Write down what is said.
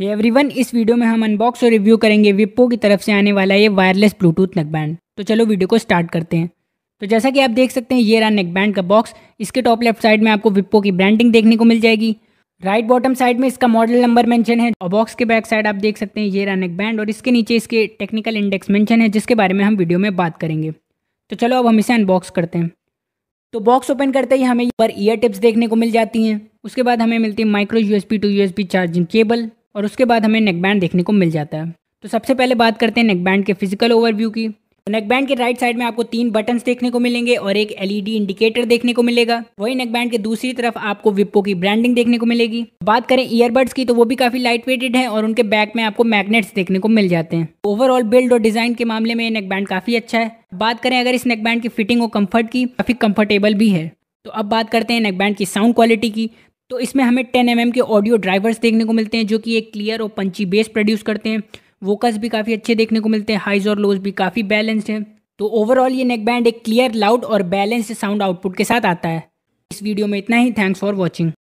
ये एवरीवन इस वीडियो में हम अनबॉक्स और रिव्यू करेंगे विप्पो की तरफ से आने वाला ये वायरलेस ब्लूटूथ नेकबैंड तो चलो वीडियो को स्टार्ट करते हैं तो जैसा कि आप देख सकते हैं ये रहा नेकबैंड का बॉक्स इसके टॉप लेफ्ट साइड में आपको विप्पो की ब्रांडिंग देखने को मिल जाएगी राइट बॉटम साइड में इसका मॉडल नंबर मैंशन है और बॉक्स के बैक साइड आप देख सकते हैं ये रहा नेकबैंड और इसके नीचे इसके टेक्निकल इंडेक्स मैंशन है जिसके बारे में हम वीडियो में बात करेंगे तो चलो अब हम इसे अनबॉक्स करते हैं तो बॉक्स ओपन करते ही हमें पर ईयर टिप्स देखने को मिल जाती हैं उसके बाद हमें मिलती है micro USB to USB charging cable और उसके बाद हमें नेकबैंड देखने को मिल जाता है तो सबसे पहले बात करते हैं नेकबैंड के फिजिकल ओवरव्यू की तो नेकबैंड के राइट साइड में आपको तीन बटन्स देखने को मिलेंगे और एक एलईडी इंडिकेटर देखने को मिलेगा वही नेकबैंड के दूसरी तरफ आपको विप्पो की ब्रांडिंग देखने को मिलेगी बात करें ईयरबड्स की तो वो भी काफी लाइट वेटेड है और उनके बैक में आपको मैग्नेट्स देखने को मिल जाते हैं ओवरऑल बिल्ड और डिजाइन के मामले में नेकबैंड काफी अच्छा है बात करें अगर इस नेकबैंड की फिटिंग और कम्फर्ट की काफी कम्फर्टेबल भी है तो अब बात करते हैं नेकबैंड की साउंड क्वालिटी की तो इसमें हमें टेन एम के ऑडियो ड्राइवर्स देखने को मिलते हैं जो कि एक क्लियर और पंची बेस प्रोड्यूस करते हैं वोकस भी काफ़ी अच्छे देखने को मिलते हैं हाइज और लोज भी काफ़ी बैलेंस्ड हैं तो ओवरऑल ये नेक बैंड एक क्लियर लाउड और बैलेंस्ड साउंड आउटपुट के साथ आता है इस वीडियो में इतना ही थैंक्स फॉर वॉचिंग